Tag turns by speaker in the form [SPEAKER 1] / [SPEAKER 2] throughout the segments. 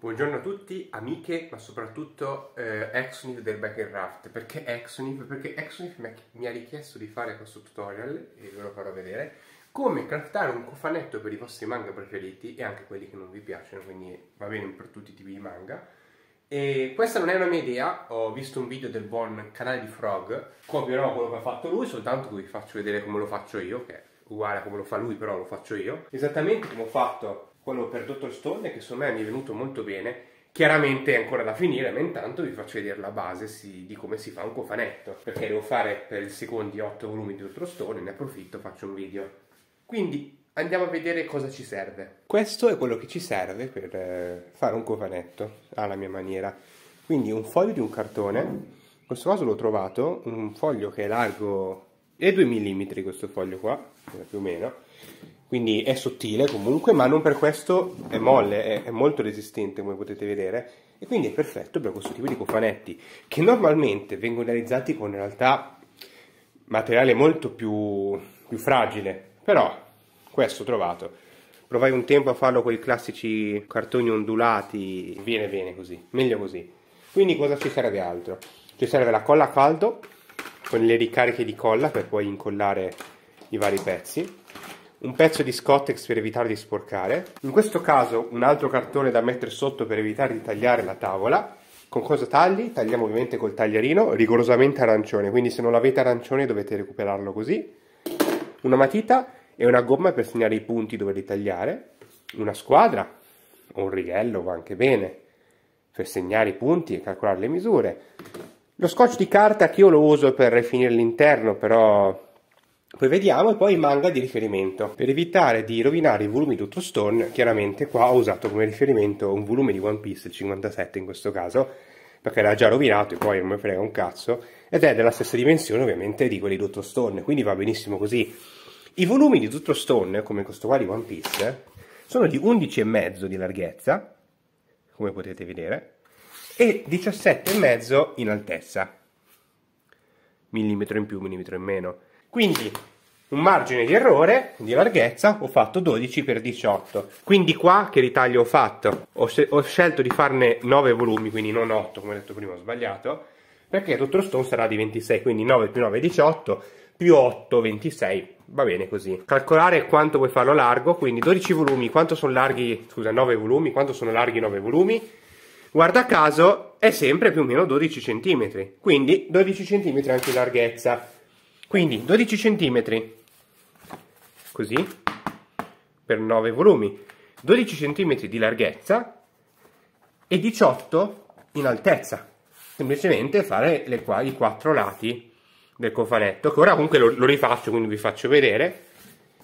[SPEAKER 1] Buongiorno a tutti, amiche, ma soprattutto eh, Exonif del Back Raft. Perché Exonif? Perché Exonif mi ha richiesto di fare questo tutorial, e ve lo farò vedere, come craftare un cofanetto per i vostri manga preferiti e anche quelli che non vi piacciono, quindi va bene per tutti i tipi di manga. E questa non è una mia idea, ho visto un video del buon canale di Frog, copierò quello che ha fatto lui, soltanto vi faccio vedere come lo faccio io, che è uguale a come lo fa lui, però lo faccio io. Esattamente come ho fatto quello per Dr. Stone che secondo me mi è venuto molto bene Chiaramente è ancora da finire, ma intanto vi faccio vedere la base si, di come si fa un cofanetto, perché devo fare per il secondi 8 volumi di Dr. Stone, ne approfitto, faccio un video. Quindi andiamo a vedere cosa ci serve. Questo è quello che ci serve per eh, fare un cofanetto, alla mia maniera. Quindi un foglio di un cartone, in questo caso l'ho trovato, un foglio che è largo e 2 mm questo foglio qua, più o meno, quindi è sottile comunque, ma non per questo è molle, è, è, molto resistente come potete vedere e quindi è perfetto per questo tipo di cofanetti che normalmente vengono realizzati con in realtà materiale molto più, più fragile, però questo ho trovato. Provai un tempo a farlo con i classici cartoni ondulati, viene bene così, meglio così. Quindi cosa ci serve altro? Ci serve la colla a caldo con le ricariche di colla per poi incollare i vari pezzi un pezzo di Scottex per evitare di sporcare, in questo caso un altro cartone da mettere sotto per evitare di tagliare la tavola. Con cosa tagli? Tagliamo ovviamente col tagliarino, rigorosamente arancione, quindi se non l'avete arancione dovete recuperarlo così. Una matita e una gomma per segnare i punti dove ritagliare, una squadra un righello va anche bene per segnare i punti e calcolare le misure. Lo scotch di carta che io lo uso per rifinire l'interno, però poi vediamo e poi manga di riferimento. Per evitare di rovinare i volumi di Otto Stone, chiaramente qua ho usato come riferimento un volume di One Piece, il 57 in questo caso, perché era già rovinato e poi non mi frega un cazzo, ed è della stessa dimensione ovviamente di quelli di Otto Stone, quindi va benissimo così. I volumi di Otto Stone, come questo qua di One Piece, sono di 11,5 di larghezza, come potete vedere, e 17,5 in altezza, millimetro in più, millimetro in meno. Quindi un margine di errore di larghezza ho fatto 12 per 18 quindi qua che ritaglio ho fatto ho, ho, scelto di farne 9 volumi quindi non 8 come ho detto prima ho sbagliato perché Dr. Stone sarà di 26 quindi 9 più 9 è 18 più 8 26 va bene così calcolare quanto vuoi farlo largo quindi 12 volumi quanto sono larghi scusa 9 volumi quanto sono larghi 9 volumi guarda caso è sempre più o meno 12 cm quindi 12 cm anche in larghezza quindi 12 centimetri così, per 9 volumi, 12 cm di larghezza e 18 in altezza, semplicemente fare le, i quattro lati del cofanetto, che ora comunque lo, lo rifaccio, quindi vi faccio vedere,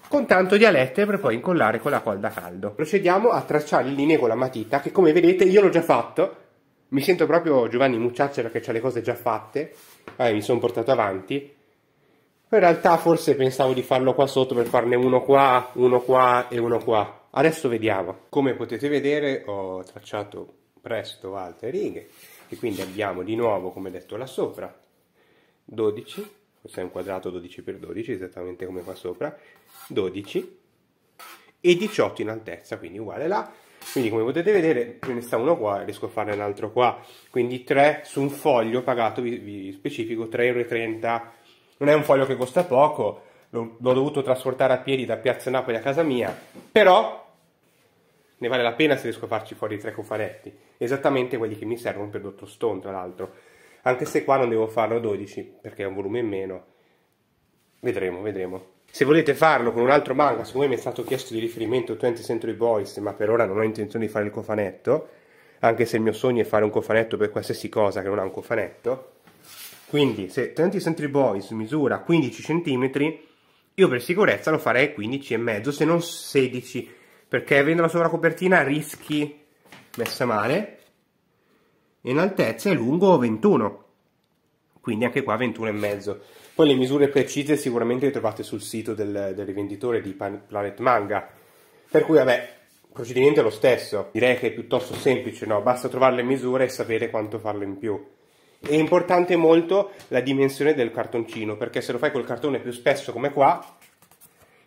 [SPEAKER 1] con tanto di alette per poi incollare con la colda caldo. Procediamo a tracciare le linee con la matita, che come vedete io l'ho già fatto, mi sento proprio Giovanni Mucciaccia perché ho le cose già fatte, eh, mi sono portato avanti, in realtà forse pensavo di farlo qua sotto per farne uno qua, uno qua e uno qua. Adesso vediamo. Come potete vedere ho tracciato presto altre righe e quindi abbiamo di nuovo, come detto là sopra, 12, questo è un quadrato 12x12 esattamente come qua sopra, 12 e 18 in altezza, quindi uguale là. Quindi come potete vedere ce ne sta uno qua e riesco a farne un altro qua, quindi 3 su un foglio pagato, vi, vi specifico, 3,30 euro non è un foglio che costa poco, l'ho, l'ho dovuto trasportare a piedi da Piazza Napoli a casa mia, però ne vale la pena se riesco a farci fuori i tre cofanetti, esattamente quelli che mi servono per Dottor Stone tra l'altro, anche se qua non devo farlo a 12 perché è un volume in meno, vedremo, vedremo. Se volete farlo con un altro manga, siccome mi è stato chiesto di riferimento 20 Century Boys, ma per ora non ho intenzione di fare il cofanetto, anche se il mio sogno è fare un cofanetto per qualsiasi cosa che non ha un cofanetto, quindi se 20 Century Boys misura 15 cm, io per sicurezza lo farei 15,5 se non 16, perché avendo la sovracopertina rischi messa male. In altezza è lungo 21, quindi anche qua 21,5. Poi le misure precise sicuramente le trovate sul sito del, del rivenditore di Planet Manga. Per cui vabbè, il procedimento è lo stesso, direi che è piuttosto semplice, no? Basta trovare le misure e sapere quanto farlo in più. È importante molto la dimensione del cartoncino, perché se lo fai col cartone più spesso come qua,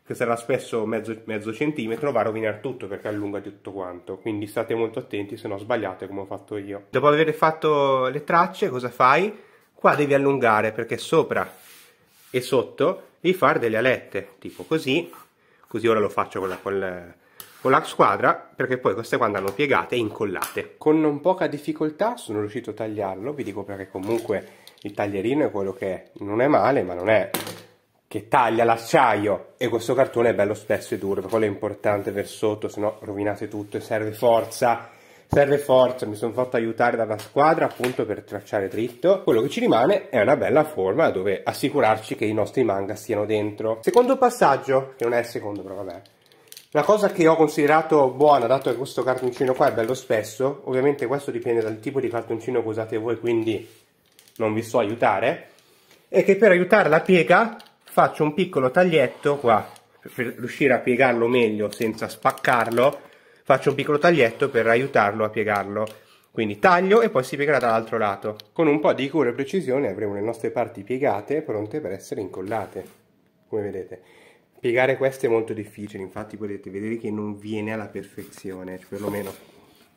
[SPEAKER 1] che sarà spesso mezzo, mezzo centimetro, va a rovinare tutto perché allunga tutto quanto. Quindi state molto attenti se no sbagliate come ho fatto io. Dopo aver fatto le tracce, cosa fai? Qua devi allungare perché sopra e sotto devi fare delle alette, tipo così. Così ora lo faccio con la, con la con la squadra perché poi queste qua andranno piegate e incollate. Con non poca difficoltà sono riuscito a tagliarlo, vi dico perché comunque il taglierino è quello che non è male ma non è che taglia l'acciaio e questo cartone è bello spesso e duro, quello è importante per sotto, se no rovinate tutto e serve forza serve forza, mi sono fatto aiutare dalla squadra appunto per tracciare dritto. Quello che ci rimane è una bella forma dove assicurarci che i nostri manga stiano dentro. Secondo passaggio, che non è il secondo però vabbè, la cosa che ho considerato buona, dato che questo cartoncino qua è bello spesso, ovviamente questo dipende dal tipo di cartoncino che usate voi, quindi non vi so aiutare, è che per aiutare la piega faccio un piccolo taglietto qua, per riuscire a piegarlo meglio senza spaccarlo, faccio un piccolo taglietto per aiutarlo a piegarlo. Quindi taglio e poi si piegherà dall'altro lato. Con un po' di cura e precisione avremo le nostre parti piegate pronte per essere incollate, come vedete. Piegare questo è molto difficile, infatti potete vedere che non viene alla perfezione, cioè perlomeno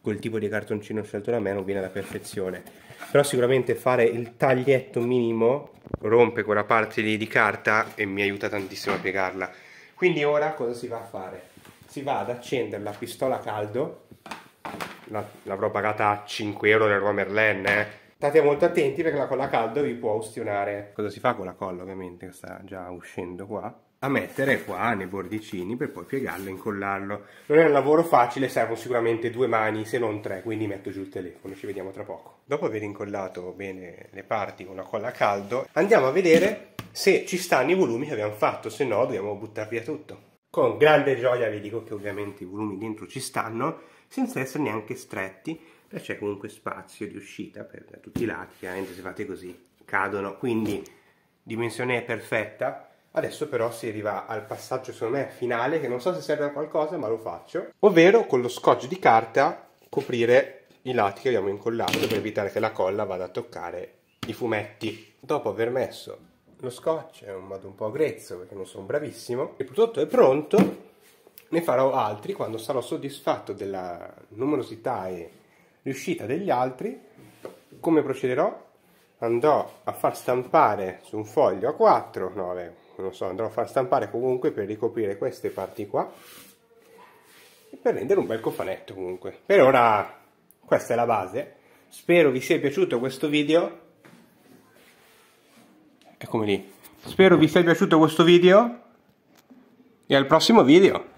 [SPEAKER 1] quel tipo di cartoncino scelto da me non viene alla perfezione. Però sicuramente fare il taglietto minimo rompe quella parte lì di carta e mi aiuta tantissimo a piegarla. Quindi ora cosa si va a fare? Si va ad accendere la pistola a caldo, l'avrò pagata a 5 euro nel Roma Merlin, eh? State molto attenti perché la colla a caldo vi può ustionare. Cosa si fa con la colla ovviamente che sta già uscendo qua? a mettere qua nei bordicini per poi piegarlo e incollarlo. Non è un lavoro facile, servono sicuramente due mani se non tre, quindi metto giù il telefono, ci vediamo tra poco. Dopo aver incollato bene le parti con una colla a caldo, andiamo a vedere se ci stanno i volumi che abbiamo fatto, se no dobbiamo buttare via tutto. Con grande gioia vi dico che ovviamente i volumi dentro ci stanno, senza essere neanche stretti, e c'è comunque spazio di uscita per tutti i lati, chiaramente se fate così cadono, quindi dimensione perfetta, Adesso però si arriva al passaggio, secondo me, finale, che non so se serve a qualcosa, ma lo faccio. Ovvero, con lo scotch di carta, coprire i lati che abbiamo incollato per evitare che la colla vada a toccare i fumetti. Dopo aver messo lo scotch, è un modo un po' grezzo, perché non sono bravissimo, il prodotto è pronto, ne farò altri quando sarò soddisfatto della numerosità e riuscita degli altri. Come procederò? Andrò a far stampare su un foglio a 4, 9, non so, andrò a far stampare comunque per ricoprire queste parti qua e per rendere un bel cofanetto comunque. Per ora questa è la base, spero vi sia piaciuto questo video, eccomi lì, spero vi sia piaciuto questo video e al prossimo video.